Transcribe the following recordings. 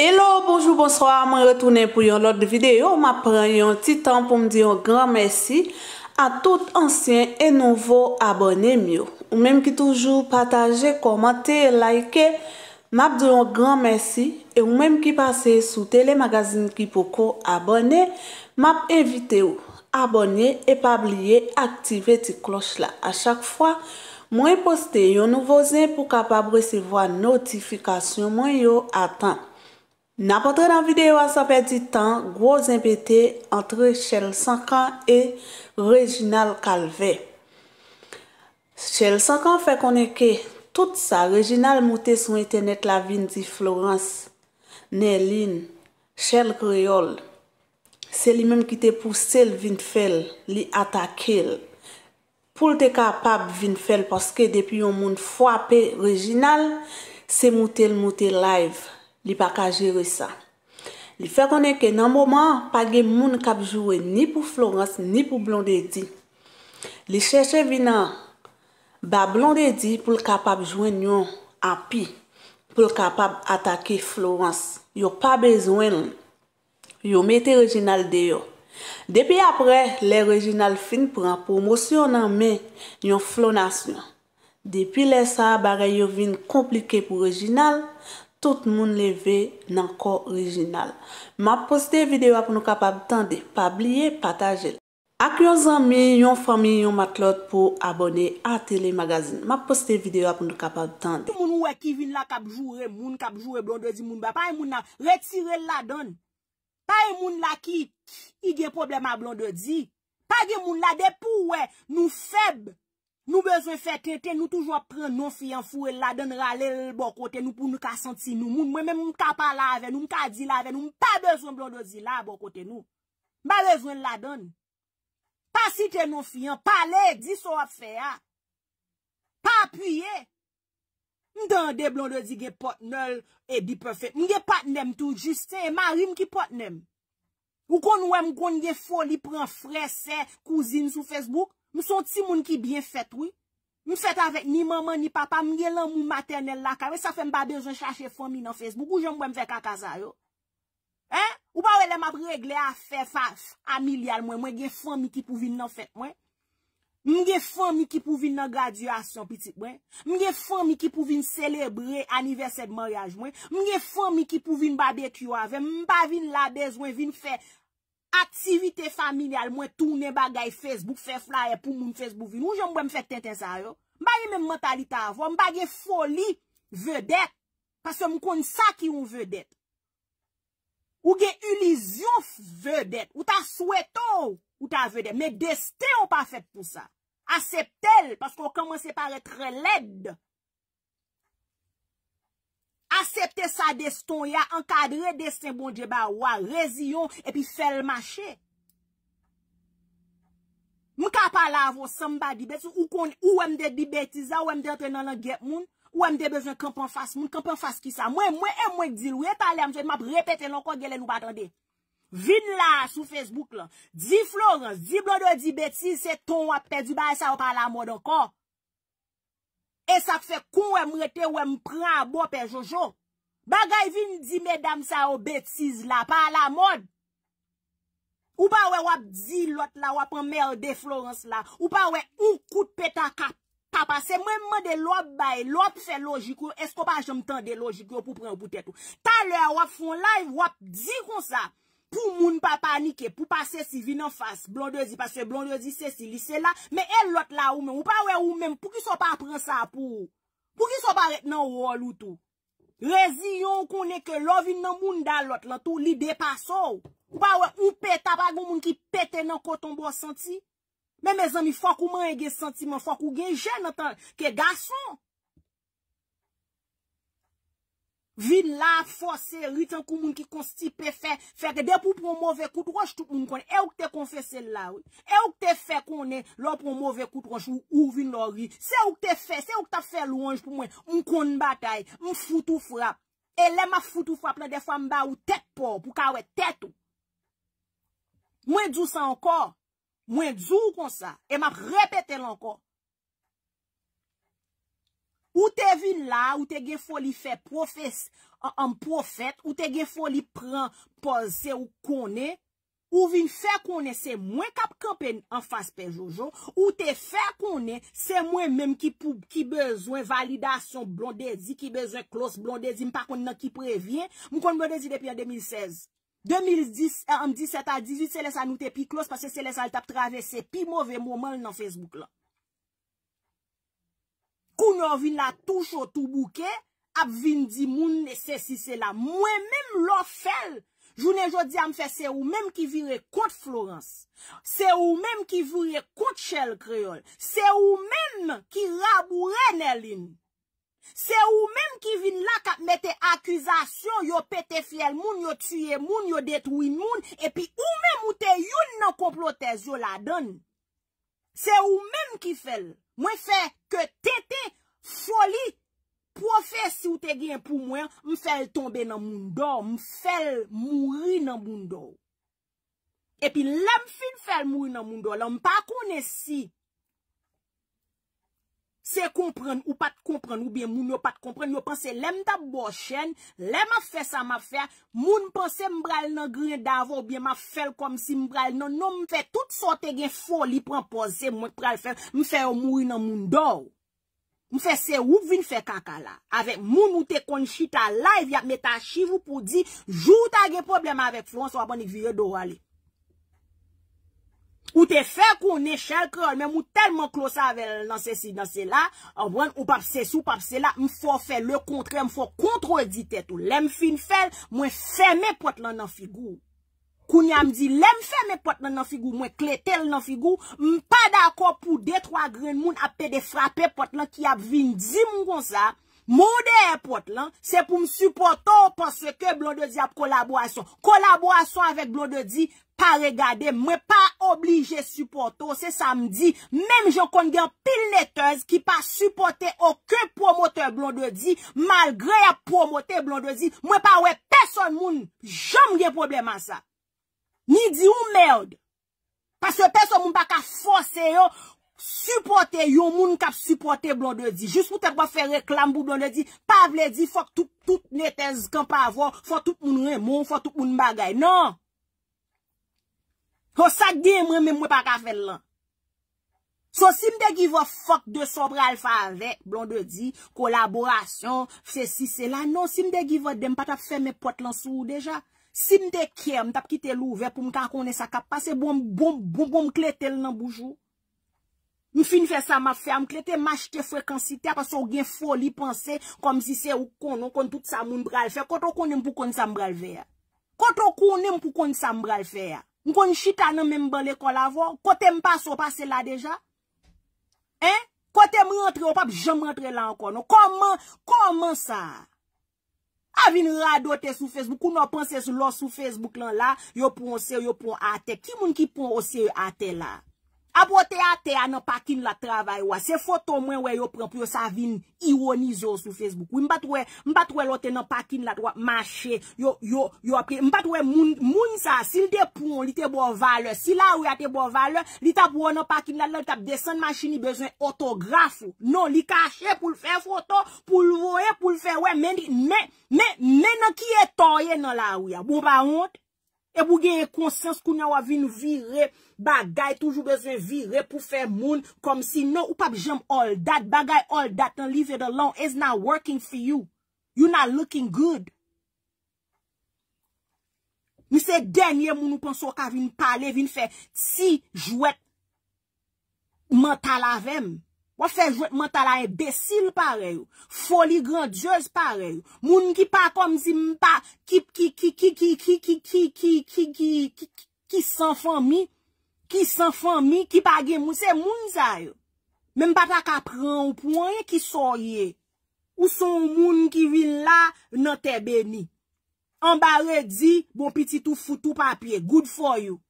Hello, bonjou, bonsoir, mwen retoune pou yon lòd de videyo. Mwen pren yon ti tan pou m diyon gran mesi a tout ansyen e nouvo abonè miyo. Mwen mèm ki toujou pataje, komante, laike, mwen mèm diyon gran mesi e mwen mèm ki pase sou telemagazin ki pou kou abonè, mwen mèm evite ou abonè e pabliye aktive ti kloch la. A chak fwa, mwen poste yon nouvozè pou kapab resevo a notifikasyon mwen yon atan. N apotre nan videyo an san perdi tan, gwo zin peti antre Chelle Sankan e Reginald Kalve. Chelle Sankan fe konen ke, tout sa, Reginald moutes mwen etenet la vin di Florence, Neline, Chelle Kriol. Se li menm ki te pou sel vin fel, li atakel. Poul te kapab vin fel, poske depi yon moun fwape Reginald, se moutel moutel laiv. Li pa ka jere sa. Li fe konen ke nan mouman, pa gen moun kap jowe ni pou Florence, ni pou Blondetti. Li cheche vina, ba Blondetti pou l kapab jwen yon api, pou l kapab atake Florence. Yo pa bezwen, yo mette Reginald deyo. Depi apre, le Reginald fin pran promosyon nan me, yon Flonation. Depi le sa, ba re yo vin komplike pou Reginald, Tout moun leve nan ko orijinal. Ma poste videwa pou nou kapab tande. Pabliye, patajel. Ak yon zanmi, yon fami, yon matlot pou abone a telemagazine. Ma poste videwa pou nou kapab tande. Moun wè ki vin la kapjou re moun, kapjou re blonde di moun ba. Pa yon moun la retire la don. Pa yon moun la ki i gen problema blonde di. Pa gen moun la depou wè nou feb. Nou bezwen fè te te nou toujwa pren non fiyan fou el la den ralèl bo kote nou pou nou ka senti nou moun. Mwen mè moun ka pa lave nou, moun ka di lave nou, moun pa bezwen blondezi la bo kote nou. Ba bezwen la den. Pa si te non fiyan, pa le, di so ap fè ya. Pa apuyè. Mwen dande blondezi gen pot nol, e di pefè. Mwen gen patnèm tou juste, e marim ki potnèm. Ou kon wè mwen kon gen foli pren fresè, kouzine sou fèsbouk. Mwen son ti moun ki byen fèt wè. Mwen fèt avèk ni maman, ni papa. Mwen gen lan moun maternel la ka. Mwen sa fèm ba dejan chache fòm mi nan Facebook. Mwen mwen fèt kakaza yo. Hè? Ou ba wè lèm ap regle a fè fàj a milyal mwen. Mwen gen fòm mi ki pou vin nan fèt mwen. Mwen gen fòm mi ki pou vin nan graduasyon pitik mwen. Mwen gen fòm mi ki pou vin selebrè aniversèd moryaj mwen. Mwen gen fòm mi ki pou vin ba dek yo avè. Mwen pa vin la dezyon vin fèt. Aktivite familial mwen toune bagay Facebook, Facebook la e pou moun Facebook vi nou, joun mwen mwen fèk ten ten sa yo. Mba yon mwen mentalita avon, mba yon foli vèdèp, pasè mwen kon sa ki yon vèdèp. Ou gen ilizyon vèdèp, ou ta soueto ou ta vèdèp, me destè ou pa fèk pou sa. Aseptèl, pasè kon komanse par etre ledd. Asepte sa deston ya, ankadre deston bon dje ba ou an, rezi yo, epi fèl machè. Mou ka pala avon, samba di beti, ou kon, ou wèm de di beti za, ou wèm de atè nan an gèt moun, ou wèm de bejè kèp an fas moun, kèp an fas ki sa. Mwen, mwen, mwen di lou, e talè, mwen jèd map repètè nan kon gèlè nou batande. Vin la sou Facebook la, di flore, di blode di beti, se ton wèpè di bay e sa, wèpè la moun an kon. E sa fe kon wè mwete wè mpren a bo pe Jojo. Bagay vin di medam sa o betiz la pa la mod. Ou pa wè wap di lot la wap anmer de Florence la. Ou pa wè ou kout peta kapa. Se mwen mwen de lot bay, lot se logiko. Esko pa jom tan de logiko pou pren boutetou. Ta lè wap fon la wap di kon sa. Pou moun pa panike, pou pa se si vi nan fas, blondezi pa se blondezi, se si lise la, me el lot la ou men, ou pa we ou men, pou ki so pa apren sa pou? Pou ki so pa reten nan ou rol ou tou? Rezi yon konen ke lovi nan moun da lot lan tou, li depaso ou? Ou pa we ou peta bago moun ki pete nan kotonbo santi? Me me zan mi fok ou man enge santi man, fok ou genjen nan tan ke gason? Vin la forse riten kou moun ki konstipe fe, feke depou pou mou vekout ronj tout moun konen. E ou te konfe se la wè? E ou te fe konen lò pou mou vekout ronj ou vin la wè? Se ou te fe, se ou te fe lonj pou mwen? Moun kon batay, moun foutou frap. E le ma foutou frap la defan mba ou tet po pou kawè tet ou. Mwen djou sa ankor, mwen djou kon sa, e ma repete lankor. Ou te vin la, ou te ge foli fe profes, an profet, ou te ge foli pren poz se ou konen, ou vin fe konen se mwen kap kapen an fas pe Jojo, ou te fe konen se mwen menm ki bezwen validasyon blondezi, ki bezwen klos blondezi, mpa kon nan ki previen, mkon blondezi depi an 2016. 2017 eh, an 18, se les an nou te pi klos, pase se les an tap travese pi mwove mwoman nan Facebook la. Koun yo vin la touche ou tou bouke, ap vin di moun nesesise la. Mwen menm lo fel, jounen jodi am fe, se ou menm ki vire kout Florence. Se ou menm ki vire kout Chelle Creole. Se ou menm ki rabou renelin. Se ou menm ki vin la kap mette akuzasyon, yo pete fiel moun, yo tuye moun, yo detwine moun. Epi ou menm ou te yon nan komplotez yo la don. Se ou menm ki fel. Mwen fe ke tete foli profesi ou te gen pou mwen, mwen fel tombe nan moun do, mwen fel moun ri nan moun do. Epi la m fin fel moun ri nan moun do, la m pa kone si. Se kompren ou pat kompren ou bien moun, yo pat kompren, yo panse lem ta bo chen, lem a fe sa ma fe, moun panse mbral nan gren davo ou bien ma fel kom si mbral nan nou, mwen fe tout sote gen foli pran pose, mwen pral fel, mwen fe yo mouni nan moun do. Mwen fe se wop vin fe kakala, avek moun ou te konchi ta la ev yap me ta chivou pou di, jou ta gen problem avek flon, so abonik viye do wale. Ou te fè kon e chèl kèl, mè mou tèlman klosa avèl nan se si, nan se la, ou pap se sou, pap se la, m fò fè le kontre, m fò kontro edite tout. Lèm fin fèl, mwen fèmè pot lan nan figou. Kounia m di, lèm fèmè pot lan nan figou, mwen kle tel nan figou, m pa d'akòp pou detro agren moun apè de frapè pot lan ki ap vin di moun konsa. Mwou de epote lan, se pou msupoto pwase ke blonde di ap kolaborasyon. Kolaborasyon avèk blonde di, pa regade, mwen pa oblige suporto. Se sa mdi, mwen jokon gen pil nettez ki pa supporte okè promoteur blonde di, malgre ya promoteur blonde di, mwen pa wè person moun jom gen problem an sa. Ni di ou mèrd, pwase person moun baka fose yo, Supote yon moun kap suporte blon de di Just pou tek pa fe reklam pou blon de di Pavle di fok tout netez Kan pa avon fok tout moun remon Fok tout moun bagay, nan Ho sak di mwen Men mwen pa ka fen lan So si mde ki vo fok De sobra alfa vek blon de di Kolaborasyon, fes si se la Nan si mde ki vo dem pa tap fe Mwen pot lan sou deja Si mde kem tap kite louve pou mta konen sa kap Pase bom bom bom bom kle tel nan boujou Mwen fin fè sa ma fè, mwen kle te mach te frekansite, apasou gen foli panse kom si se ou konon kon tout sa moun bral fè. Koto konen pou koni sa mbral fè ya? Koto konen pou koni sa mbral fè ya? Mwen koni chita nan men ban lè kon la vò? Kote m pas ou pas se la deja? Hein? Kote m rentre ou pap, jem rentre la an konon. Koman, koman sa? Avine rado te sou Facebook, konon panse sou lò sou Facebook lan la, yo pon se yo pon ate. Ki moun ki pon ose yo ate la? Abo te ate a nan pakin la travay wwa, se foto mwen wwe yo pran pou yo sa vin ironizo sou Facebook wwe, mbat wwe, mbat wwe lote nan pakin la dwa manche, yo, yo, yo apre, mbat wwe moun sa, si l de pon, li te bon vale, si la wwe a te bon vale, li tap wwe nan pakin la, li tap desen manche ni bezwen otograf wwe, non, li kache pou l fè foto, pou l voe, pou l fè wwe, men di, men, men, men an ki e toye nan la wwe, bon pa honti? E bou genye konsens kou nou avin virè bagay toujou bezè virè pou fè moun kom si nou ou pa bi jem all dat, bagay all dat, leave it alone, it's not working for you. You're not looking good. Ni se denye moun nou pensò ka avin pale, avin fè si jwet mental avèm. Wafè jwèk ma tal æn besil pare ou. Foli grandjez pare ou. Moun ki pa kom si m' pa ki ki ki ki ki ki ki ki ki ki ki ki ki san fami. Ki san fami ki pa gem moun. Se moun za ou. Mem pata kapran ou pwoye ki sorye. Ou son moun ki vin la, nan te beni. An barè di, bon piti tou foutou papye. Good for you.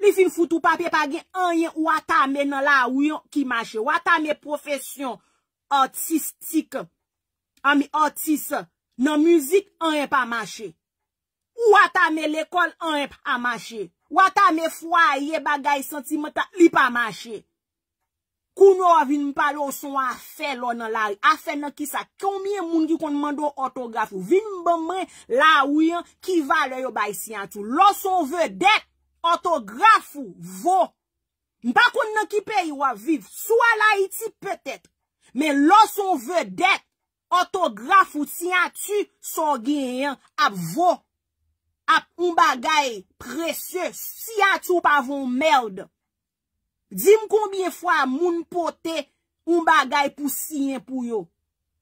Li fin foutou pape pa gen an yen wata me nan la wiyon ki mache. Wata me profesyon artistik. Ami artist nan muzik an yen pa mache. Wata me lekol an yen pa mache. Wata me fwa ye bagay sentimental li pa mache. Koum yo avin mpa lo son afe lon nan la wiyon. Afe nan ki sa. Koumye moun di kon mando ortograf ou. Vin mba mwen la wiyon ki va lo yo bay siyantou. Lo son ve det. Otograf ou, vo. Mpa kon nan kipe yo a viv. So a la iti, petet. Men los on ve det, otograf ou, si an tu, son genyen ap vo. Ap un bagay prese, si an tu pa von merd. Dime konbien fwa moun pote un bagay pou siyen pou yo.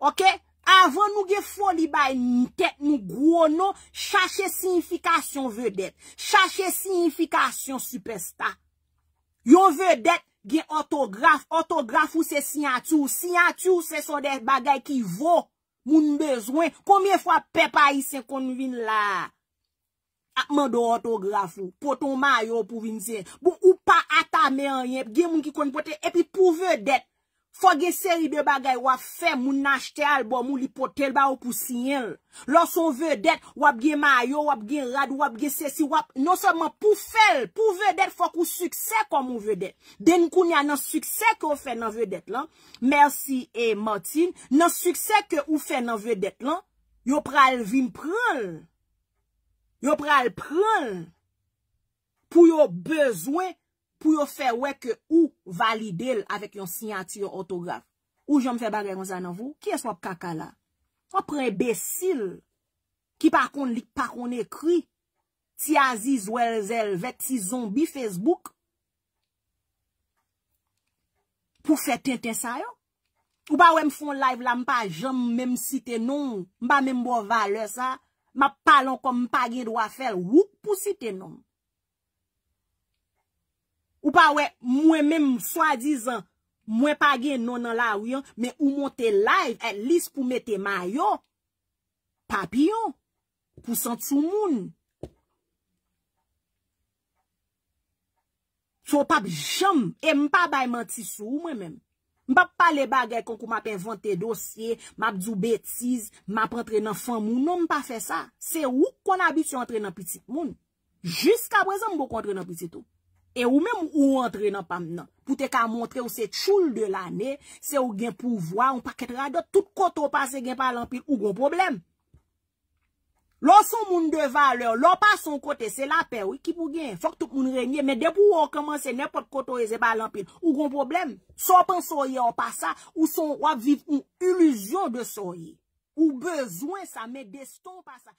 Ok? Avon nou ge foli bay nitek nou gwo nou, chache sinifikasyon vedet. Chache sinifikasyon supersta. Yo vedet gen otograf, otograf ou se sinyatou. Sinyatou se son de bagay ki vo moun bezwen. Komiye fwa pepa yi se konvin la? Akman do otograf ou, poton ma yo pou vin bon, se. Ou pa ata men anye, gen moun ki konvote, epi pou vedet. Fwa gesèri de bagay wap fè, moun nash tè albou, moun li potèl ba wap ou pou siyèl. Lòs ou vèdèt, wap gen mayò, wap gen rad, wap gen sèsi, wap non seman pou fèl. Pou vèdèt fwa kou suksèk wap moun vèdèt. Den koun ya nan suksèk wò fè nan vèdèt lan, mersi e mantin, nan suksèk wò fè nan vèdèt lan, yo pral vim pral, yo pral pral pou yo bezwè. pou yo fè wè ke ou valide l avèk yon sinyati yon autograf. Ou jom fè bagè kon sa nan vou, ki es wap kakala? Wap rè besil, ki pa kon lik pa kon ekri, ti aziz wèl zèl vèk ti zombi Facebook, pou fè tè tè sa yo. Ou ba wè m fòn live la, m pa jom mèm site non, m pa mèm bo vale sa, m pa palon kon m pa gèd wafèl, wouk pou site non. Ou pa we, mwen menm swa dizan, mwen pa gen nonan la ou yon, men ou monten live et lis pou mette mayon. Papi yon, kousan sou moun. Sou papi jom, e mpa bayman tisu ou mwen menm. Mpa pale bagay kon kon map inventen dosye, map zou betiz, map entrenan fan moun, nou mpa fe sa. Se ou kon abit sou entrenan piti moun. Jiska brezom mbo kontrenan piti tou. E ou mèm ou rentre nan pam nan, pou te ka montre ou se choul de l'anè, se ou gen pou vwa, ou pak etre adot, tout koto pa se gen pa lampil, ou goun problem. Lò son moun de valeur, lò pa son kote, se la pe wè ki pou gen, fòk tout moun renyè, mè depou wò komanse, nèpot koto e se pa lampil, ou goun problem. Sò pen soyè ou pa sa, ou son wap viv ou ilusyon de soyè, ou bezwen sa mè de son pa sa.